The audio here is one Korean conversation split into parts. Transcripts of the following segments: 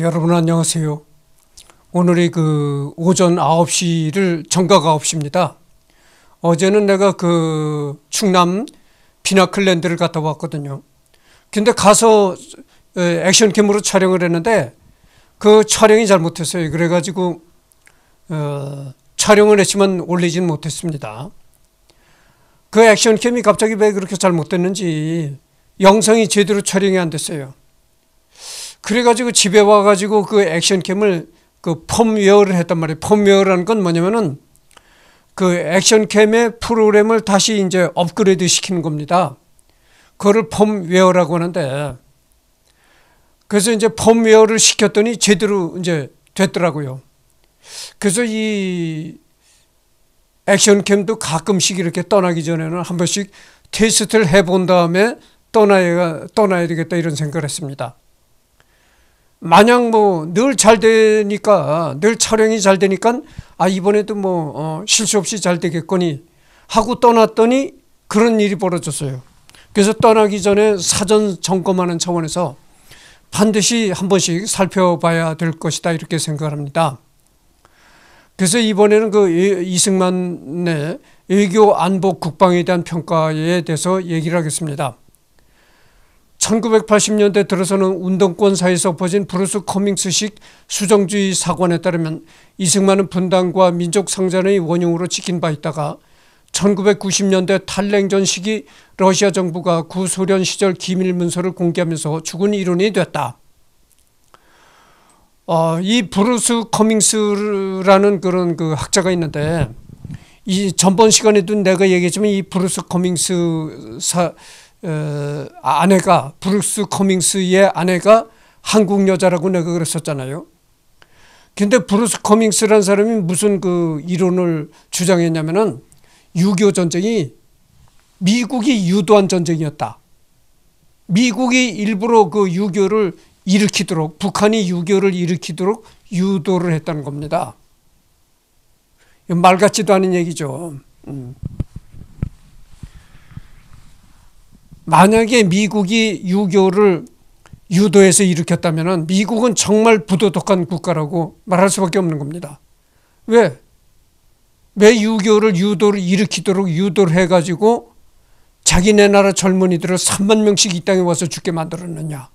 여러분 안녕하세요. 오늘이 그 오전 9시를 정각 9시입니다. 어제는 내가 그 충남 비나클랜드를 갔다 왔거든요. 근데 가서 액션캠으로 촬영을 했는데 그 촬영이 잘못했어요. 그래가지고 어, 촬영을 했지만 올리진 못했습니다. 그 액션캠이 갑자기 왜 그렇게 잘못됐는지 영상이 제대로 촬영이 안 됐어요. 그래가지고 집에 와가지고 그 액션캠을 그 펌웨어를 했단 말이에요. 펌웨어라는 건 뭐냐면은 그 액션캠의 프로그램을 다시 이제 업그레이드 시키는 겁니다. 그거를 펌웨어라고 하는데 그래서 이제 펌웨어를 시켰더니 제대로 이제 됐더라고요. 그래서 이 액션캠도 가끔씩 이렇게 떠나기 전에는 한 번씩 테스트를 해본 다음에 떠나야, 떠나야 되겠다 이런 생각을 했습니다. 만약 뭐 늘 잘 되니까 늘 촬영이 잘 되니까 아 이번에도 뭐 어, 실수 없이 잘 되겠거니 하고 떠났더니 그런 일이 벌어졌어요. 그래서 떠나기 전에 사전 점검하는 차원에서 반드시 한 번씩 살펴봐야 될 것이다 이렇게 생각합니다. 그래서 이번에는 그 이승만의 외교 안보 국방에 대한 평가에 대해서 얘기를 하겠습니다. 1980년대 들어서는 운동권 사에서 퍼진 브루스 커밍스식 수정주의 사관에 따르면 이승만은 분단과 민족 상전의 원흉으로 지킨 바 있다가 1990년대 탈냉전 시기 러시아 정부가 구소련 시절 기밀 문서를 공개하면서 죽은 이론이 됐다. 어, 이 브루스 커밍스라는 그런 그 학자가 있는데 이 전번 시간에도 내가 얘기했지만 이 브루스 커밍스 사 아, 아내가 브룩스 커밍스의 아내가 한국 여자라고 내가 그랬었잖아요. 근데 브루스 커밍스라는 사람이 무슨 그 이론을 주장했냐면은 6.25 전쟁이 미국이 유도한 전쟁이었다. 미국이 일부러 그 6.25를 일으키도록 북한이 6.25를 일으키도록 유도를 했다는 겁니다. 말 같지도 않은 얘기죠. 음. 만약에 미국이 유교를 유도해서 일으켰다면 미국은 정말 부도덕한 국가라고 말할 수밖에 없는 겁니다. 왜? 왜 유교를 유도를 일으키도록 유도를 해가지고 자기네 나라 젊은이들을 3만 명씩 이 땅에 와서 죽게 만들었느냐.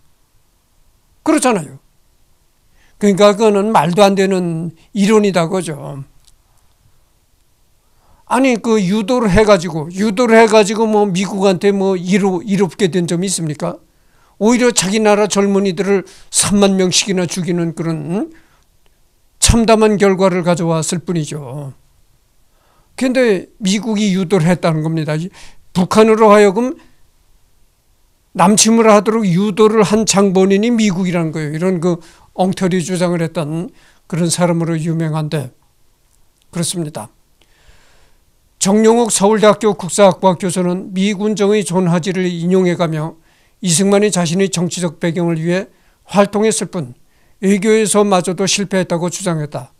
그렇잖아요. 그러니까 그거는 말도 안 되는 이론이다 그죠. 아니 그 유도를 해가지고 유도를 해가지고 뭐 미국한테 뭐 이루 이롭게 된 점이 있습니까? 오히려 자기 나라 젊은이들을 3만 명씩이나 죽이는 그런 참담한 결과를 가져왔을 뿐이죠. 그런데 미국이 유도를 했다는 겁니다. 북한으로 하여금 남침을 하도록 유도를 한 장본인이 미국이라는 거예요. 이런 그 엉터리 주장을 했던 그런 사람으로 유명한데 그렇습니다. 정용욱 서울대학교 국사학과 교수는 미 군정의 존하지를 인용해가며 이승만이 자신의 정치적 배경을 위해 활동했을 뿐 외교에서마저도 실패했다고 주장했다.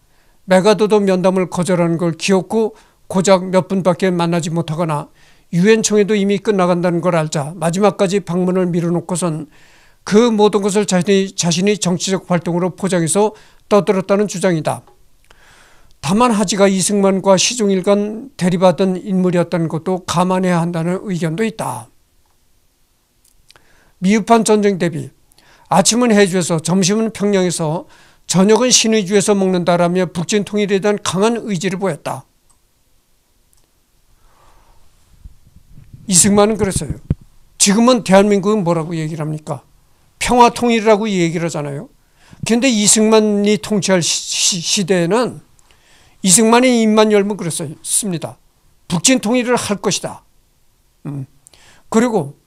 메가도도 면담을 거절하는 걸 기억고 고작 몇 분밖에 만나지 못하거나 유엔총회도 이미 끝나간다는 걸 알자 마지막까지 방문을 미뤄놓고선 그 모든 것을 자신이, 자신이 정치적 활동으로 포장해서 떠들었다는 주장이다. 다만 하지가 이승만과 시종일 관 대립하던 인물이었다는 것도 감안해야 한다는 의견도 있다. 미흡한 전쟁 대비 아침은 해주에서 점심은 평양에서 저녁은 신의주에서 먹는다라며 북진 통일에 대한 강한 의지를 보였다. 이승만은 그랬어요. 지금은 대한민국은 뭐라고 얘기를 합니까? 평화통일이라고 얘기를 하잖아요. 그런데 이승만이 통치할 시, 시, 시대에는 이승만이 입만 열면 그랬습니다. 북진 통일을 할 것이다. 음. 그리고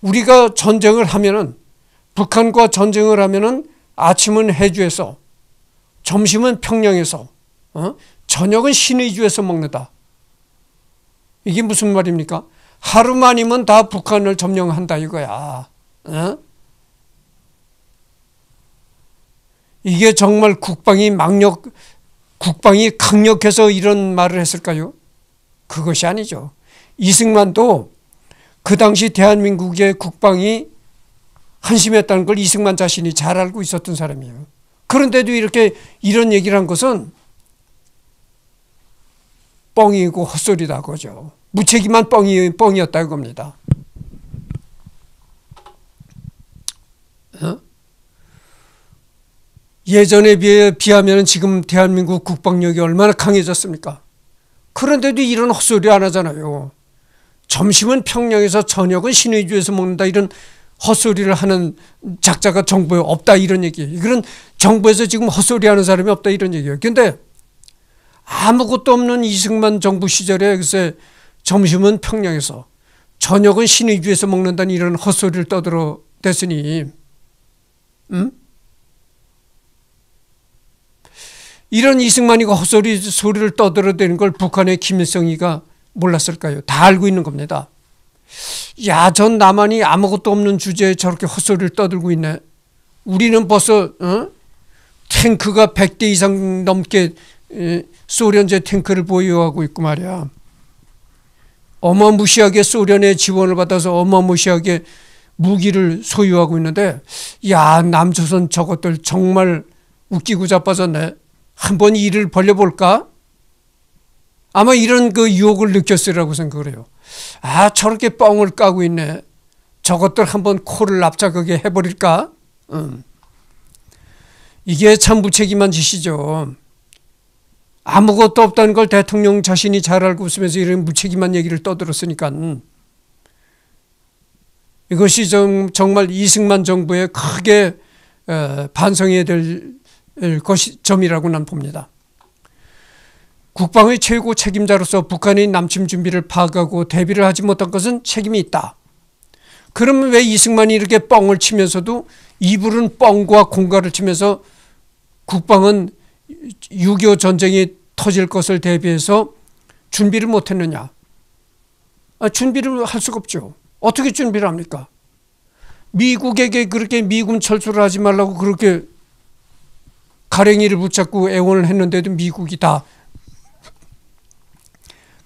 우리가 전쟁을 하면은 북한과 전쟁을 하면은 아침은 해주에서 점심은 평양에서 어? 저녁은 신의주에서 먹는다. 이게 무슨 말입니까? 하루만이면 다 북한을 점령한다 이거야. 어? 이게 정말 국방이 망력 국방이 강력해서 이런 말을 했을까요? 그것이 아니죠. 이승만도 그 당시 대한민국의 국방이 한심했다는 걸 이승만 자신이 잘 알고 있었던 사람이에요. 그런데도 이렇게 이런 얘기를 한 것은 뻥이고 헛소리다 그죠. 무책임한 뻥이 뻥이었다 그겁니다. 어? 예전에 비해 비하면 지금 대한민국 국방력이 얼마나 강해졌습니까? 그런데도 이런 헛소리 안 하잖아요. 점심은 평양에서 저녁은 신의주에서 먹는다 이런 헛소리를 하는 작자가 정부에 없다 이런 얘기. 이런 정부에서 지금 헛소리 하는 사람이 없다 이런 얘기예요. 근데 아무것도 없는 이승만 정부 시절에 글쎄 점심은 평양에서 저녁은 신의주에서 먹는다는 이런 헛소리를 떠들어 댔으니 응? 음? 이런 이승만이가 헛소리 소리를 떠들어대는 걸 북한의 김일성이가 몰랐을까요? 다 알고 있는 겁니다. 야, 전 남한이 아무것도 없는 주제에 저렇게 헛소리를 떠들고 있네. 우리는 벌써 어? 탱크가 100대 이상 넘게 에, 소련제 탱크를 보유하고 있고 말이야. 어마무시하게 소련의 지원을 받아서 어마무시하게 무기를 소유하고 있는데 야 남조선 저것들 정말 웃기고 자빠졌네. 한번 일을 벌려볼까? 아마 이런 그 유혹을 느꼈으라고 리 생각을 해요. 아, 저렇게 뻥을 까고 있네. 저것들 한번 코를 납작하게 해버릴까? 음. 이게 참 무책임한 짓이죠. 아무것도 없다는 걸 대통령 자신이 잘 알고 있으면서 이런 무책임한 얘기를 떠들었으니까 음. 이것이 좀 정말 이승만 정부에 크게 어, 반성해야 될 것이 점이라고 난 봅니다. 국방의 최고 책임자로서 북한의 남침 준비를 파악하고 대비를 하지 못한 것은 책임이 있다. 그러면 왜 이승만이 이렇게 뻥을 치면서도 이불은 뻥과 공가를 치면서 국방은 6.25 전쟁이 터질 것을 대비해서 준비를 못했느냐? 아, 준비를 할 수가 없죠. 어떻게 준비를 합니까? 미국에게 그렇게 미군 철수를 하지 말라고 그렇게 가랭이를 붙잡고 애원을 했는데도 미국이 다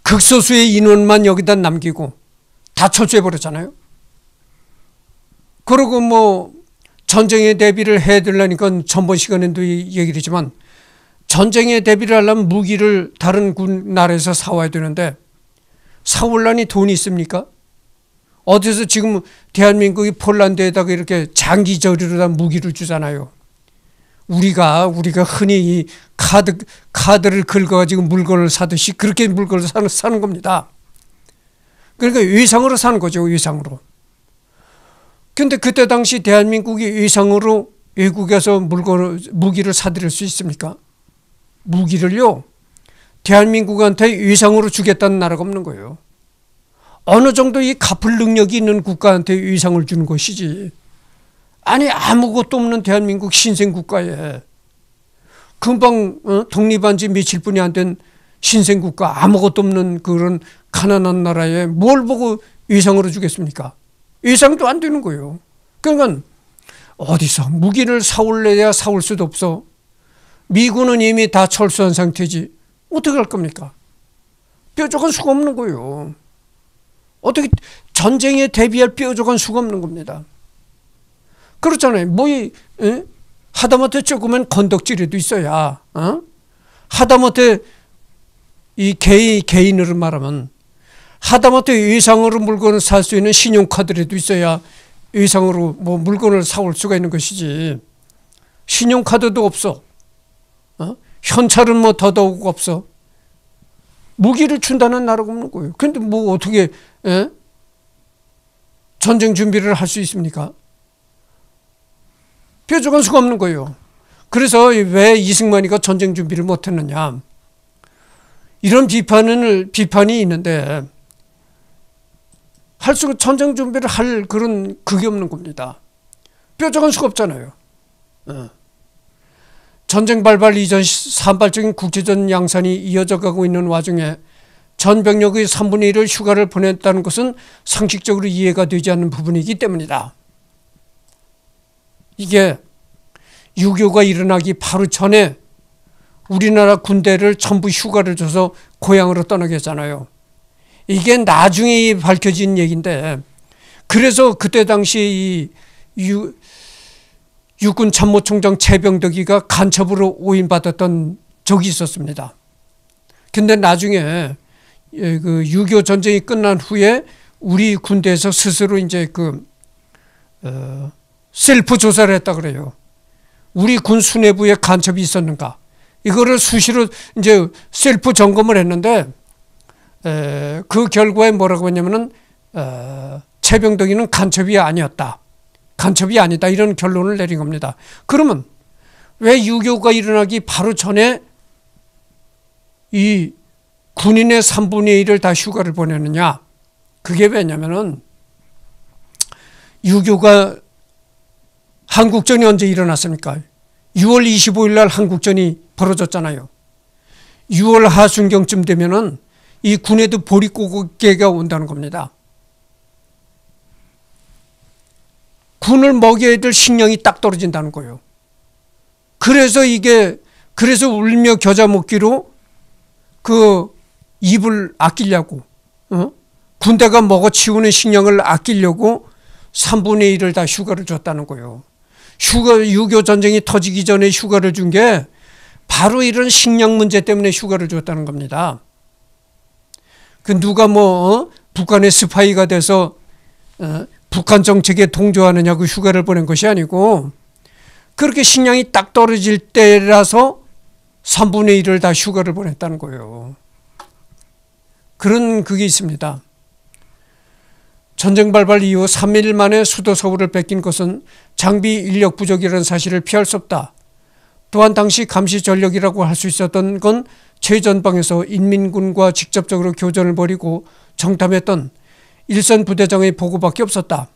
극소수의 인원만 여기다 남기고 다 철수해버렸잖아요. 그러고뭐 전쟁에 대비를 해야 되려니까 전번 시간에도 얘기를 했지만 전쟁에 대비를 하려면 무기를 다른 군 나라에서 사와야 되는데 사올란이 돈이 있습니까? 어디서 지금 대한민국이 폴란드에다가 이렇게 장기 저리로다 무기를 주잖아요. 우리가 우리가 흔히 이 카드 카드를 긁어가지고 물건을 사듯이 그렇게 물건을 사는, 사는 겁니다. 그러니까 위상으로 사는 거죠 위상으로. 근데 그때 당시 대한민국이 위상으로 외국에서 물건 을 무기를 사 드릴 수 있습니까? 무기를요 대한민국한테 위상으로 주겠다는 나라가 없는 거예요. 어느 정도 이 갚을 능력이 있는 국가한테 위상을 주는 것이지. 아니 아무것도 없는 대한민국 신생국가에 금방 어, 독립한 지 며칠 뿐이 안 된 신생국가 아무것도 없는 그런 가난한 나라에 뭘 보고 위상으로 주겠습니까? 위상도 안 되는 거예요. 그러니까 어디서 무기를 사올래야 사올 수도 없어. 미군은 이미 다 철수한 상태지. 어떻게 할 겁니까? 뾰족한 수가 없는 거예요. 어떻게 전쟁에 대비할 뾰족한 수가 없는 겁니다. 그렇잖아요. 뭐, 이, 예? 하다못해 조금은 건덕지라도 있어야, 어? 하다못해 이 개인, 개인으로 말하면 하다못해 의상으로 물건을 살 수 있는 신용카드라도 있어야 의상으로 뭐 물건을 사올 수가 있는 것이지. 신용카드도 없어. 어? 현찰은 뭐 더더욱 없어. 무기를 준다는 나라가 없는 거예요. 근데 뭐 어떻게, 에? 예? 전쟁 준비를 할 수 있습니까? 뾰족한 수가 없는 거예요. 그래서 왜 이승만이가 전쟁 준비를 못했느냐 이런 비판을 비판이 있는데 할수 전쟁 준비를 할 그런 그게 없는 겁니다. 뾰족한 수가 없잖아요. 어. 전쟁 발발 이전 산발적인 국제전 양산이 이어져 가고 있는 와중에 전 병력의 3분의 1을 휴가를 보냈다는 것은 상식적으로 이해가 되지 않는 부분이기 때문이다. 이게 유교가 일어나기 바로 전에 우리나라 군대를 전부 휴가를 줘서 고향으로 떠나게 했잖아요. 이게 나중에 밝혀진 얘기인데 그래서 그때 당시 이 유, 육군 참모총장 최병덕이가 간첩으로 오인받았던 적이 있었습니다. 근데 나중에 예, 그 유교 전쟁이 끝난 후에 우리 군대에서 스스로 이제 그 어, 셀프 조사를 했다 그래요. 우리 군 수뇌부에 간첩이 있었는가? 이거를 수시로 이제 셀프 점검을 했는데 에, 그 결과에 뭐라고 했냐면은 어, 최병덕이는 간첩이 아니었다. 간첩이 아니다 이런 결론을 내린 겁니다. 그러면 왜 유교가 일어나기 바로 전에 이 군인의 3분의 1을 다 휴가를 보내느냐? 그게 왜냐면은 유교가 한국전이 언제 일어났습니까? 6월 25일 날 한국전이 벌어졌잖아요. 6월 하순경쯤 되면은 이 군에도 보릿고개가 온다는 겁니다. 군을 먹여야 될 식량이 딱 떨어진다는 거예요. 그래서 이게 그래서 울며 겨자 먹기로 그 입을 아끼려고 어? 군대가 먹어치우는 식량을 아끼려고 3분의 1을 다 휴가를 줬다는 거예요. 휴가 유교 전쟁이 터지기 전에 휴가를 준 게 바로 이런 식량 문제 때문에 휴가를 줬다는 겁니다. 그 누가 뭐 어? 북한의 스파이가 돼서 어? 북한 정책에 동조하느냐고 휴가를 보낸 것이 아니고 그렇게 식량이 딱 떨어질 때라서 3분의 1을 다 휴가를 보냈다는 거예요. 그런 그게 있습니다. 전쟁 발발 이후 3일 만에 수도 서울을 뺏긴 것은 장비 인력 부족이라는 사실을 피할 수 없다. 또한 당시 감시 전력이라고 할 수 있었던 건 최전방에서 인민군과 직접적으로 교전을 벌이고 정탐했던 일선 부대장의 보고밖에 없었다.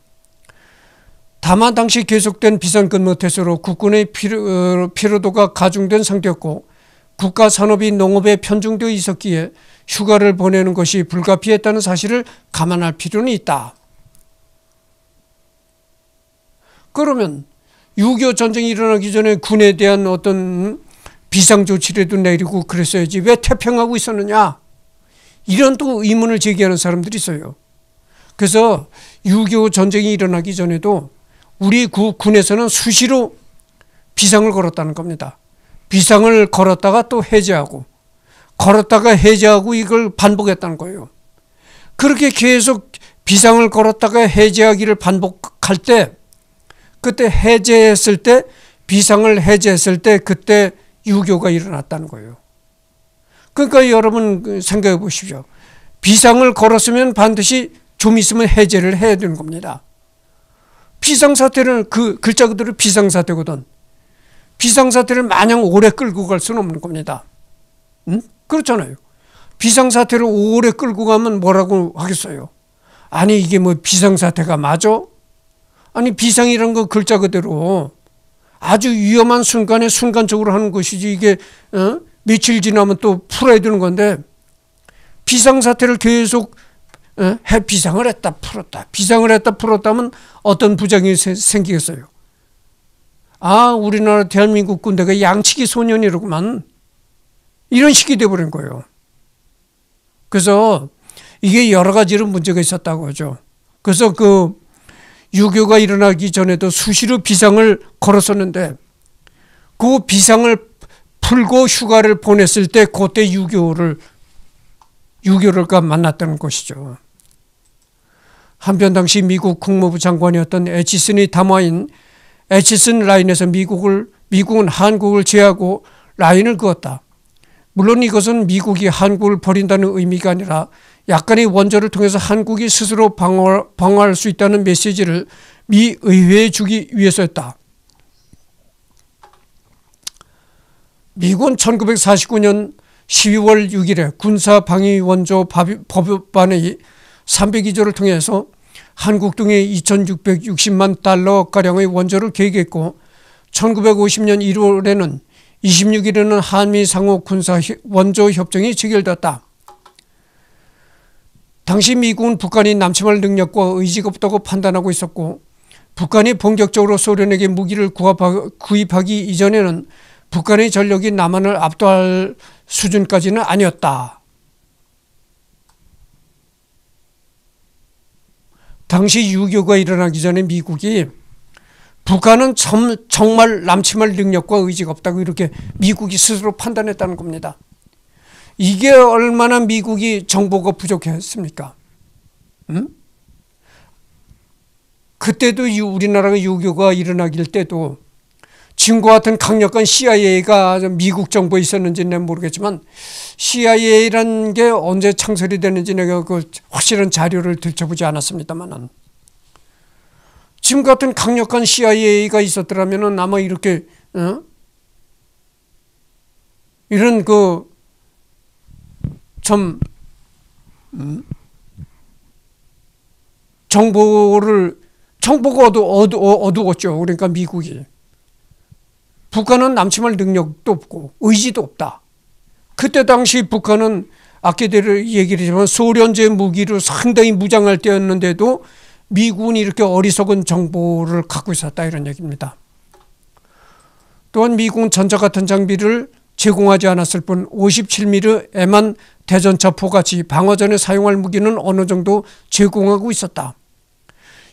다만 당시 계속된 비선 근무 태세로 국군의 피로, 어, 피로도가 가중된 상태였고 국가 산업이 농업에 편중되어 있었기에 휴가를 보내는 것이 불가피했다는 사실을 감안할 필요는 있다. 그러면 6.25 전쟁이 일어나기 전에 군에 대한 어떤 비상조치라도 내리고 그랬어야지 왜 태평하고 있었느냐 이런 또 의문을 제기하는 사람들이 있어요. 그래서 6.25 전쟁이 일어나기 전에도 우리 군에서는 수시로 비상을 걸었다는 겁니다. 비상을 걸었다가 또 해제하고 걸었다가 해제하고 이걸 반복했다는 거예요. 그렇게 계속 비상을 걸었다가 해제하기를 반복할 때 그때 해제했을 때 비상을 해제했을 때 그때 유교가 일어났다는 거예요. 그러니까 여러분 생각해 보십시오. 비상을 걸었으면 반드시 좀 있으면 해제를 해야 되는 겁니다. 비상사태는 그 글자 그대로 비상사태거든. 비상사태를 마냥 오래 끌고 갈 수는 없는 겁니다. 응? 그렇잖아요. 비상사태를 오래 끌고 가면 뭐라고 하겠어요? 아니 이게 뭐 비상사태가 맞아? 아니 비상이란 거 글자 그대로 아주 위험한 순간에 순간적으로 하는 것이지 이게 어? 며칠 지나면 또 풀어야 되는 건데 비상사태를 계속 어? 해 비상을 했다 풀었다 비상을 했다 풀었다면 어떤 부작용이 생기겠어요? 아, 우리나라 대한민국 군대가 양치기 소년이로구만. 이런 식이 돼버린 거예요. 그래서 이게 여러 가지로 문제가 있었다고 하죠. 그래서 그 유교가 일어나기 전에도 수시로 비상을 걸었었는데 그 비상을 풀고 휴가를 보냈을 때 그때 유교를 유교를과 만났다는 것이죠. 한편 당시 미국 국무부 장관이었던 에치슨이 담화인 에치슨 라인에서 미국을 미국은 한국을 제하고 라인을 그었다. 물론 이것은 미국이 한국을 버린다는 의미가 아니라 약간의 원조를 통해서 한국이 스스로 방어, 방어할 수 있다는 메시지를 미 의회에 주기 위해서였다. 미군 1949년 12월 6일에 군사방위원조 법안의 302조를 통해서 한국 등에 2660만 달러가량의 원조를 계획했고 1950년 1월에는 26일에는 한미 상호 군사 원조 협정이 체결됐다. 당시 미국은 북한이 남침할 능력과 의지가 없다고 판단하고 있었고 북한이 본격적으로 소련에게 무기를 구입하기 이전에는 북한의 전력이 남한을 압도할 수준까지는 아니었다. 당시 유교가 일어나기 전에 미국이 북한은 점, 정말 남침할 능력과 의지가 없다고 이렇게 미국이 스스로 판단했다는 겁니다. 이게 얼마나 미국이 정보가 부족했습니까? 응? 그때도 우리나라가 유교가 일어나길 때도 지금과 같은 강력한 CIA가 미국 정부에 있었는지는 모르겠지만 c i a 라는게 언제 창설이 되는지 내가 그 확실한 자료를 들춰보지 않았습니다만은 지금 과 같은 강력한 CIA가 있었더라면 아마 이렇게 어? 이런 그참 음? 정보를 정보가 어두, 어두, 어, 어두웠죠. 그러니까 미국이. 북한은 남침할 능력도 없고 의지도 없다. 그때 당시 북한은 아까들 얘기를 했지만 소련제 무기를 상당히 무장할 때였는데도 미군이 이렇게 어리석은 정보를 갖고 있었다 이런 얘기입니다. 또한 미군 전자 같은 장비를 제공하지 않았을 뿐5 7 m m 만 대전차포같이 방어전에 사용할 무기는 어느 정도 제공하고 있었다.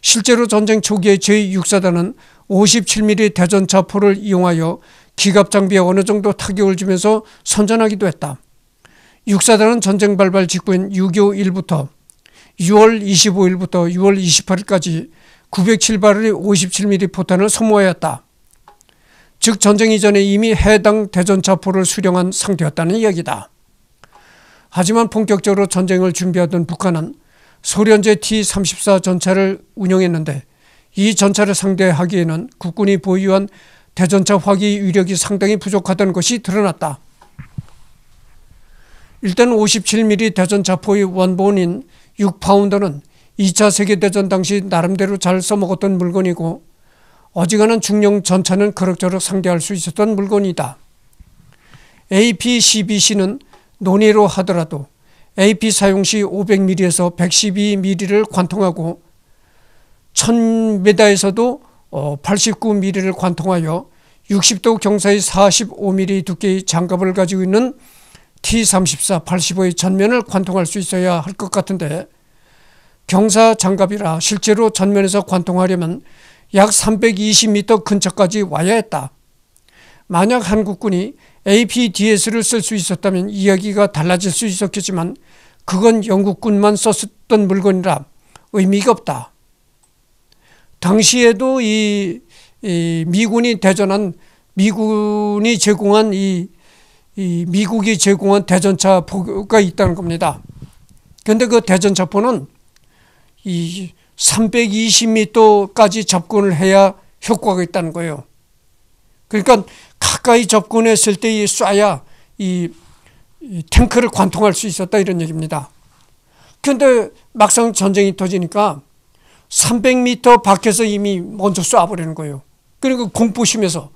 실제로 전쟁 초기에 제6사단은 57mm 대전 차포를 이용하여 기갑 장비에 어느 정도 타격을 주면서 선전하기도 했다. 육사단은 전쟁 발발 직후인 6.25일부터 6월 25일부터 6월 28일까지 907발의 57mm 포탄을 소모하였다. 즉 전쟁 이전에 이미 해당 대전 차포를 수령한 상태였다는 이야기다. 하지만 본격적으로 전쟁을 준비하던 북한은 소련제 T-34 전차를 운영했는데 이 전차를 상대하기에는 국군이 보유한 대전차 화기 위력이 상당히 부족하던 것이 드러났다. 일단 57mm 대전자포의 원본인 6파운드는 2차 세계대전 당시 나름대로 잘 써먹었던 물건이고 어지간한 중형 전차는 그럭저럭 상대할 수 있었던 물건이다. AP-12C는 논의로 하더라도 AP 사용 시 500mm에서 112mm를 관통하고 1000m에서도 89mm를 어, 관통하여 60도 경사의 45mm 두께의 장갑을 가지고 있는 T-34 85의 전면을 관통할 수 있어야 할 것 같은데 경사 장갑이라 실제로 전면에서 관통하려면 약 320m 근처까지 와야 했다. 만약 한국군이 APDS를 쓸 수 있었다면 이야기가 달라질 수 있었겠지만 그건 영국군만 썼던 물건이라 의미가 없다. 당시에도 이, 이 미군이 대전한 미군이 제공한 이, 이 미국이 제공한 대전차포가 있다는 겁니다. 그런데 그 대전차포는 이 320m까지 접근을 해야 효과가 있다는 거예요. 그러니까 가까이 접근했을 때이 쏴야 이 탱크를 관통할 수 있었다 이런 얘기입니다. 그런데 막상 전쟁이 터지니까 300m 밖에서 이미 먼저 쏴버리는 거예요. 그러니까 공포심에서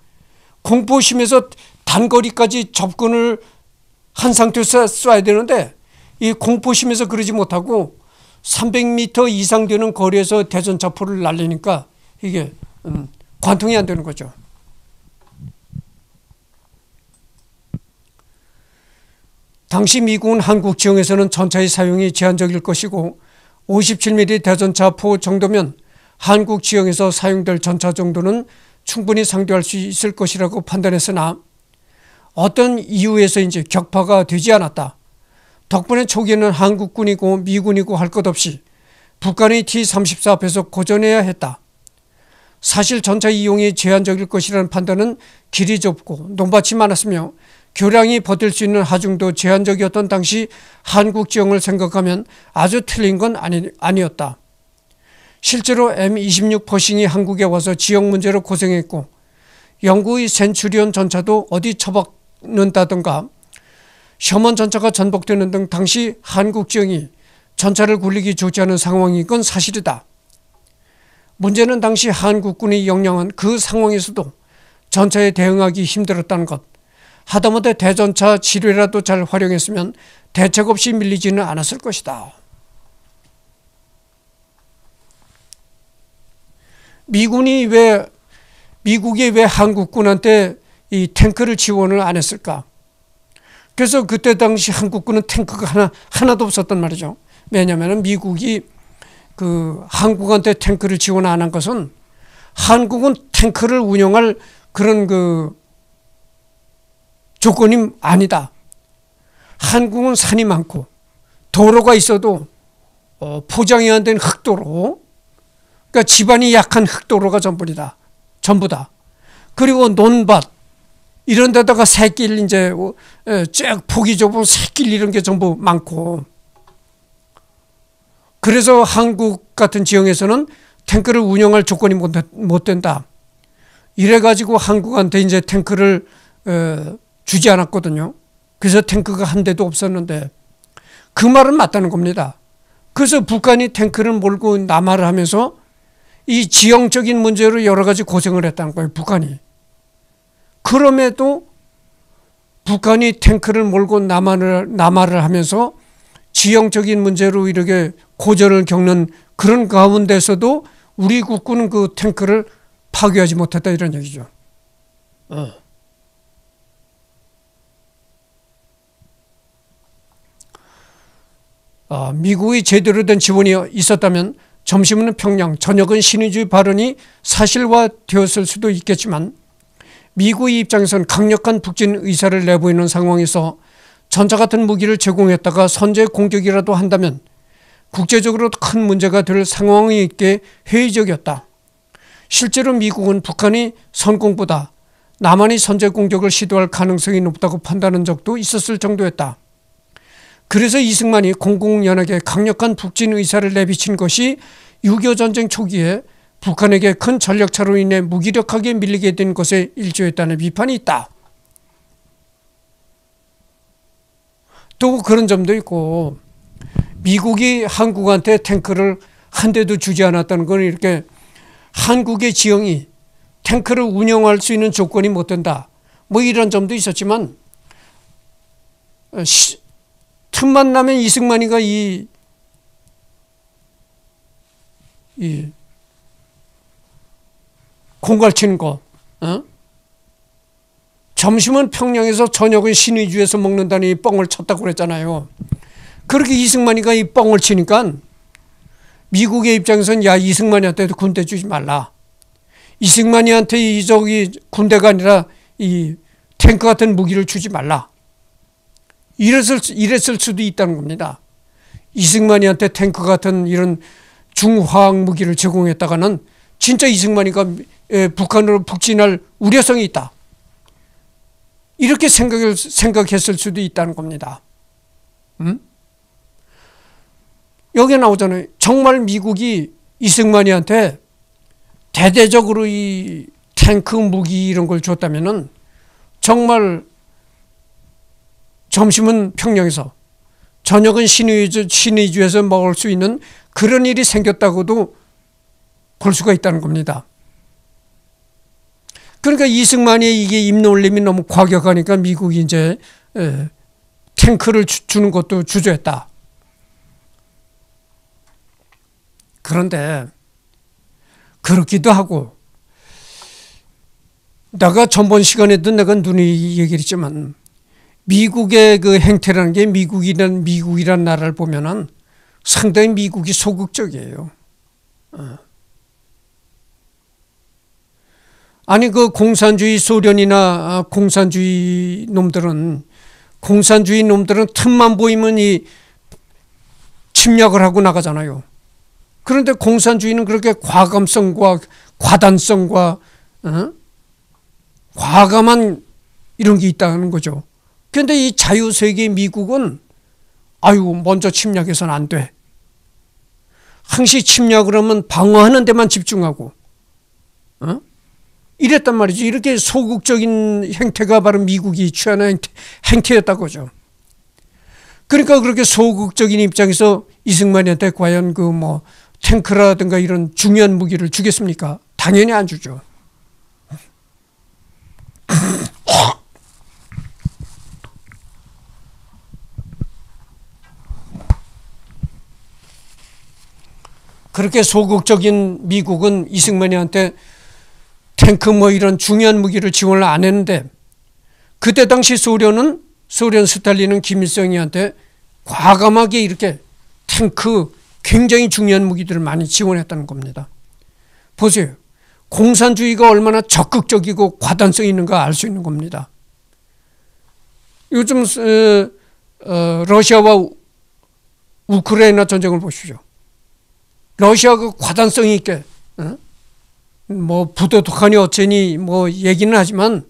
공포심에서 단거리까지 접근을 한 상태에서 쏴야 되는데 이 공포심에서 그러지 못하고 300m 이상 되는 거리에서 대전 자포를 날리니까 이게 음, 관통이 안 되는 거죠. 당시 미군 한국 지형에서는 전차의 사용이 제한적일 것이고 57mm 대전차포 정도면 한국 지형에서 사용될 전차 정도는 충분히 상대할 수 있을 것이라고 판단했으나 어떤 이유에서인지 격파가 되지 않았다. 덕분에 초기에는 한국군이고 미군이고 할 것 없이 북한의 T-34 앞에서 고전해야 했다. 사실 전차 이용이 제한적일 것이라는 판단은 길이 좁고 논밭이 많았으며 교량이 버틸 수 있는 하중도 제한적이었던 당시 한국 지형을 생각하면 아주 틀린 건 아니, 아니었다. 실제로 M26 버싱이 한국에 와서 지역 문제로 고생했고 영국의 센츄리온 전차도 어디 처박는다던가 셔먼 전차가 전복되는 등 당시 한국 지형이 전차를 굴리기 좋지 않은 상황인 건 사실이다. 문제는 당시 한국군의 역량은 그 상황에서도 전차에 대응하기 힘들었다는 것. 하다못해 대전차 치료라도 잘 활용했으면 대책 없이 밀리지는 않았을 것이다. 미군이 왜 미국이 왜 한국군한테 이 탱크를 지원을 안 했을까? 그래서 그때 당시 한국군은 탱크가 하나 하나도 없었단 말이죠. 왜냐하면 미국이 그 한국한테 탱크를 지원 안 한 것은 한국은 탱크를 운영할 그런 그 조건이 아니다. 한국은 산이 많고 도로가 있어도 어, 포장이 안 된 흙도로 그러니까 집안이 약한 흙도로가 전부다. 전부다. 그리고 논밭 이런 데다가 새길 이제 어, 쫙 포기 좁은 새길 이런 게 전부 많고 그래서 한국 같은 지형에서는 탱크를 운영할 조건이 못, 못 된다. 이래가지고 한국한테 이제 탱크를 어, 주지 않았거든요. 그래서 탱크가 한 대도 없었는데 그 말은 맞다는 겁니다. 그래서 북한이 탱크를 몰고 남하를 하면서 이 지형적인 문제로 여러 가지 고생을 했다는 거예요. 북한이. 그럼에도 북한이 탱크를 몰고 남한을, 남하를 하면서 지형적인 문제로 이렇게 고전을 겪는 그런 가운데서도 우리 국군은 그 탱크를 파괴하지 못했다 이런 얘기죠. 어. 아, 미국의 제대로 된 지원이 있었다면 점심은 평양, 저녁은 신의주의 발언이 사실화 되었을 수도 있겠지만 미국의 입장에선 강력한 북진 의사를 내보이는 상황에서 전자 같은 무기를 제공했다가 선제 공격이라도 한다면 국제적으로 큰 문제가 될 상황이 있게 회의적이었다. 실제로 미국은 북한이 선공보다 남한이 선제 공격을 시도할 가능성이 높다고 판단한 적도 있었을 정도였다. 그래서 이승만이 공공연하게 강력한 북진 의사를 내비친 것이 6.25 전쟁 초기에 북한에게 큰 전력차로 인해 무기력하게 밀리게 된 것에 일조했다는 비판이 있다. 또 그런 점도 있고 미국이 한국한테 탱크를 한 대도 주지 않았다는 건 이렇게 한국의 지형이 탱크를 운영할 수 있는 조건이 못 된다. 뭐 이런 점도 있었지만 어, 시, 틈만 나면 이승만이가 이, 이 공갈 치는 거, 어? 점심은 평양에서 저녁은 신의주에서 먹는다는 뻥을 쳤다고 그랬잖아요. 그렇게 이승만이가 이 뻥을 치니까 미국의 입장에서는 야이승만이한테 군대 주지 말라. 이승만이한테 이 저기 군대가 아니라 이 탱크 같은 무기를 주지 말라. 이랬을, 이랬을 수도 있다는 겁니다. 이승만이한테 탱크 같은 이런 중화학 무기를 제공했다가는 진짜 이승만이가 북한으로 북진할 우려성이 있다. 이렇게 생각을, 생각했을 수도 있다는 겁니다. 음? 여기 나오잖아요. 정말 미국이 이승만이한테 대대적으로 이 탱크 무기 이런 걸 줬다면은 정말 점심은 평양에서 저녁은 신의주, 신의주에서 먹을 수 있는 그런 일이 생겼다고도 볼 수가 있다는 겁니다. 그러니까 이승만이 이게 입놀림이 너무 과격하니까 미국이 이제 탱크를 주, 는 것도 주저했다. 그런데 그렇기도 하고 내가 전번 시간에도 내가 눈이 얘기했지만 미국의 그 행태라는 게 미국이란 미국이란 나라를 보면은 상당히 미국이 소극적이에요. 어. 아니 그 공산주의 소련이나 아, 공산주의 놈들은 공산주의 놈들은 틈만 보이면 이 침략을 하고 나가잖아요. 그런데 공산주의는 그렇게 과감성과 과단성과 어? 과감한 이런 게 있다는 거죠. 그런데 이 자유세계 미국은 아유 먼저 침략해서는 안 돼. 항시 침략 을하면 방어하는 데만 집중하고 어? 이랬단 말이지. 이렇게 소극적인 행태가 바로 미국이 취하는 행태, 였다고죠 그러니까 그렇게 소극적인 입장에서 이승만한테 과연 그 뭐 탱크라든가 이런 중요한 무기를 주겠습니까? 당연히 안 주죠. 그렇게 소극적인 미국은 이승만이한테 탱크 뭐 이런 중요한 무기를 지원을 안 했는데 그때 당시 소련은 소련 스탈린은 김일성이한테 과감하게 이렇게 탱크 굉장히 중요한 무기들을 많이 지원했다는 겁니다. 보세요. 공산주의가 얼마나 적극적이고 과단성 있는가 알 수 있는 겁니다. 요즘 어, 어, 러시아와 우크라이나 전쟁을 보시죠 러시아 가 그 과단성이 있게 어? 뭐 부도덕하니 어쩌니 뭐 얘기는 하지만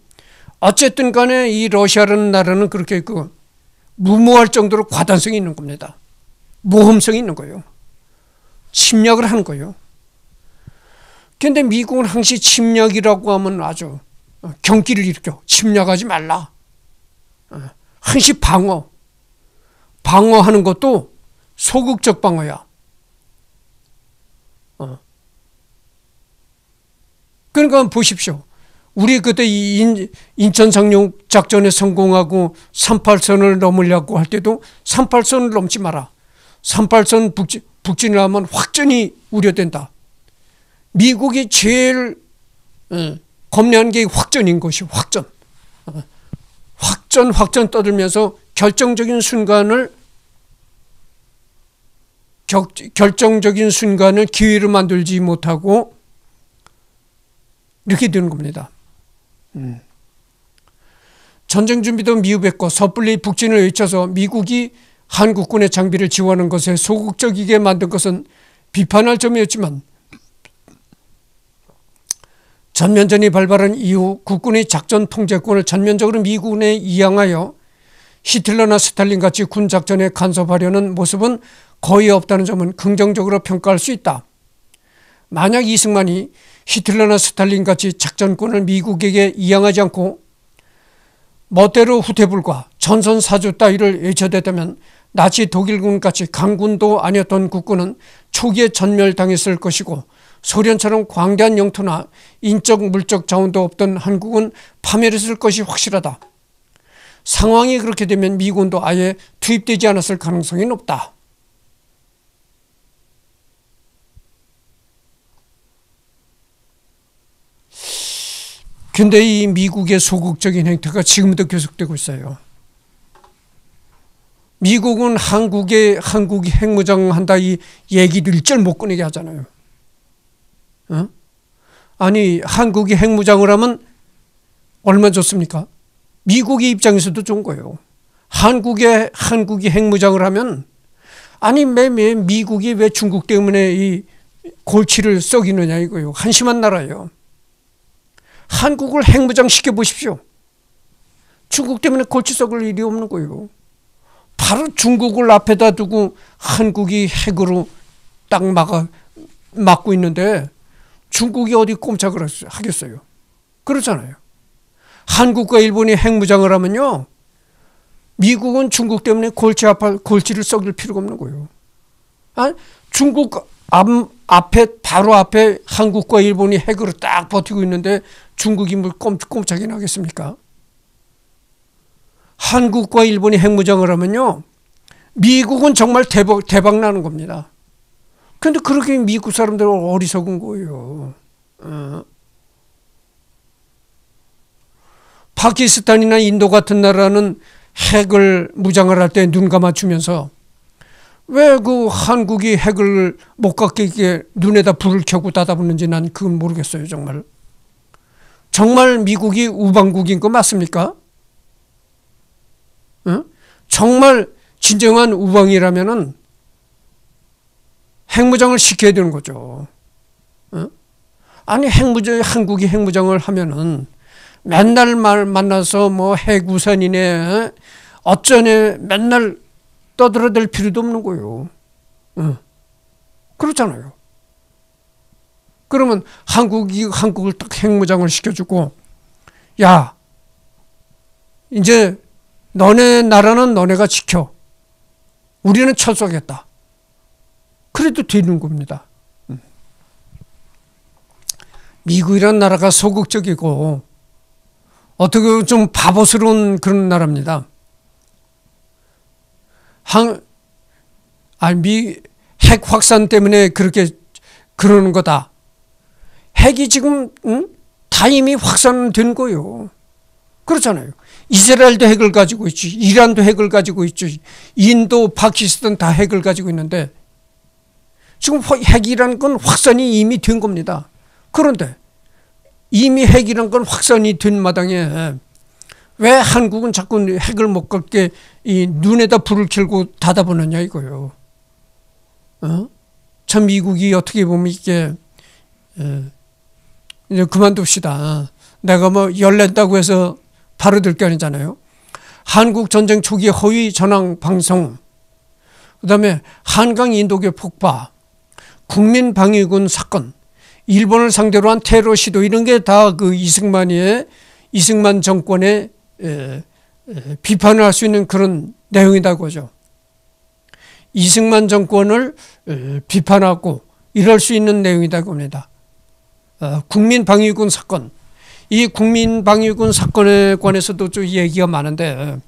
어쨌든 간에 이 러시아라는 나라는 그렇게 있고 그 무모할 정도로 과단성이 있는 겁니다. 모험성이 있는 거예요. 침략을 하는 거예요. 그런데 미국은 항시 침략이라고 하면 아주 어, 경기를 일으켜 침략하지 말라. 어, 항시 방어. 방어하는 것도 소극적 방어야. 어. 그러니까 보십시오. 우리 그때 인, 인천 상륙 작전에 성공하고 38선을 넘으려고 할 때도 38선을 넘지 마라. 38선 북진, 북진을 하면 확전이 우려된다. 미국이 제일 어, 겁내는 게 확전인 것이 확전. 어, 확전, 확전 떠들면서 결정적인 순간을 격, 결정적인 순간을 기회로 만들지 못하고 이렇게 되는 겁니다. 음. 전쟁 준비도 미흡했고 섣불리 북진을 외쳐서 미국이 한국군의 장비를 지원하 것에 소극적이게 만든 것은 비판할 점이었지만 전면전이 발발한 이후 국군의 작전 통제권을 전면적으로 미군에 이양하여 히틀러나 스탈린 같이 군 작전에 간섭하려는 모습은 거의 없다는 점은 긍정적으로 평가할 수 있다. 만약 이승만이 히틀러나 스탈린 같이 작전권을 미국에게 이양하지 않고 멋대로 후퇴불과 전선사주 따위를 외쳐댔다면 나치 독일군 같이 강군도 아니었던 국군은 초기에 전멸당했을 것이고 소련처럼 광대한 영토나 인적 물적 자원도 없던 한국은 파멸했을 것이 확실하다. 상황이 그렇게 되면 미군도 아예 투입되지 않았을 가능성이 높다. 근데 이 미국의 소극적인 행태가 지금도 계속되고 있어요. 미국은 한국의 한국 핵무장 한다 이 얘기도 일절 못 꺼내게 하잖아요. 어? 아니 한국이 핵무장을 하면 얼마 좋습니까? 미국의 입장에서도 좋은 거예요. 한국의 한국이 핵무장을 하면 아니 매매 미국이 왜 중국 때문에 이 골치를 썩이느냐 이거요. 한심한 나라예요. 한국을 핵무장 시켜보십시오. 중국 때문에 골치 썩을 일이 없는 거예요. 바로 중국을 앞에다 두고 한국이 핵으로 딱 막아, 막고 있는데 중국이 어디 꼼짝을 하겠어요. 그렇잖아요. 한국과 일본이 핵무장을 하면요. 미국은 중국 때문에 골치 아파, 골치를 썩일 필요가 없는 거예요. 아, 중국 앞, 앞에, 바로 앞에 한국과 일본이 핵으로 딱 버티고 있는데 중국이 뭘 꼼짝이나 꼼짝 하겠습니까? 한국과 일본이 핵무장을 하면요. 미국은 정말 대박, 대박 나는 겁니다. 그런데 그렇게 미국 사람들 어리석은 거예요. 어. 파키스탄이나 인도 같은 나라는 핵을 무장을 할 때 눈 감아주면서 왜 그 한국이 핵을 못 갖게 눈에다 불을 켜고 닫아붙는지 난 그건 모르겠어요 정말. 정말 미국이 우방국인 거 맞습니까? 응? 정말 진정한 우방이라면은 핵무장을 시켜야 되는 거죠. 응? 아니 핵무장 한국이 핵무장을 하면은 맨날 말 만나서 뭐 핵우산이네 어쩌네 맨날 떠들어댈 필요도 없는 거요. 응. 그렇잖아요. 그러면 한국이 한국을 딱 핵무장을 시켜주고 야 이제 너네 나라는 너네가 지켜 우리는 철수하겠다. 그래도 되는 겁니다. 미국이란 나라가 소극적이고 어떻게 보면 좀 바보스러운 그런 나라입니다. 한, 아, 미, 핵 확산 때문에 그렇게 그러는 거다. 핵이 지금 응? 타임이 확산된 거요. 그렇잖아요. 이스라엘도 핵을 가지고 있지, 이란도 핵을 가지고 있지, 인도, 파키스탄 다 핵을 가지고 있는데 지금 핵이라건 확산이 이미 된 겁니다. 그런데 이미 핵이라건 확산이 된 마당에 왜 한국은 자꾸 핵을 못 갖게 이 눈에다 불을 켜고 닫아보느냐 이거요. 어? 참 미국이 어떻게 보면 이게 에, 이제 그만둡시다. 내가 뭐열렸다고 해서 바로 들 게 아니잖아요. 한국 전쟁 초기 허위 전황 방송, 그다음에 한강 인도교 폭파, 국민 방위군 사건, 일본을 상대로 한 테러 시도 이런 게 다 그 이승만의 이승만 정권의 에, 비판을 할 수 있는 그런 내용이라고 하죠. 이승만 정권을 비판하고 이럴 수 있는 내용이다고 합니다. 어, 국민방위군 사건 이 국민방위군 사건에 관해서도 좀 얘기가 많은데 어,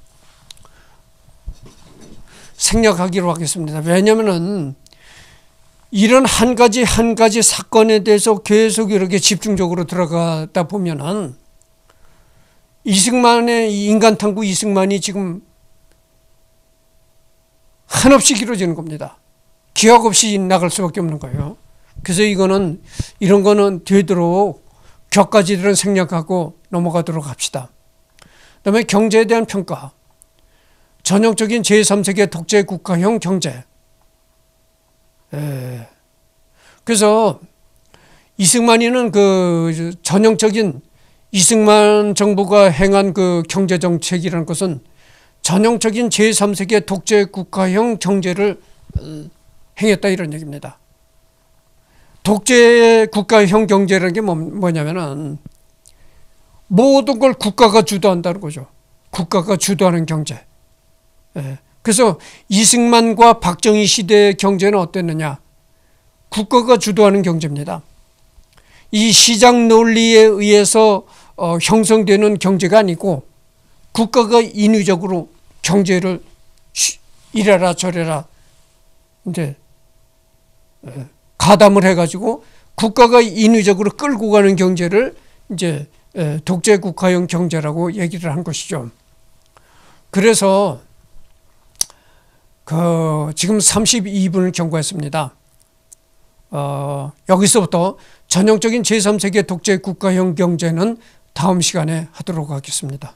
생략하기로 하겠습니다. 왜냐하면은 이런 한 가지 한 가지 사건에 대해서 계속 이렇게 집중적으로 들어가다 보면은 이승만의 인간 탐구 이승만이 지금 한없이 길어지는 겁니다. 기약 없이 나갈 수밖에 없는 거예요. 그래서 이거는 이런 거는 되도록 격가지들은 생략하고 넘어가도록 합시다. 그다음에 경제에 대한 평가. 전형적인 제3세계 독재 국가형 경제. 에. 예. 그래서 이승만이는 그 전형적인 이승만 정부가 행한 그 경제 정책이라는 것은 전형적인 제3세계 독재 국가형 경제를 음, 행했다 이런 얘기입니다. 독재 의국가형 경제라는 게 뭐냐면은 모든 걸 국가가 주도한다는 거죠. 국가가 주도하는 경제. 예. 그래서 이승만과 박정희 시대의 경제는 어땠느냐? 국가가 주도하는 경제입니다. 이 시장 논리에 의해서 어, 형성되는 경제가 아니고 국가가 인위적으로 경제를 이래라 저래라 이제 예. 가담을 해가지고 국가가 인위적으로 끌고 가는 경제를 이제 독재 국가형 경제라고 얘기를 한 것이죠. 그래서 그 지금 32분을 경과했습니다. 어, 여기서부터 전형적인 제3세계 독재 국가형 경제는 다음 시간에 하도록 하겠습니다.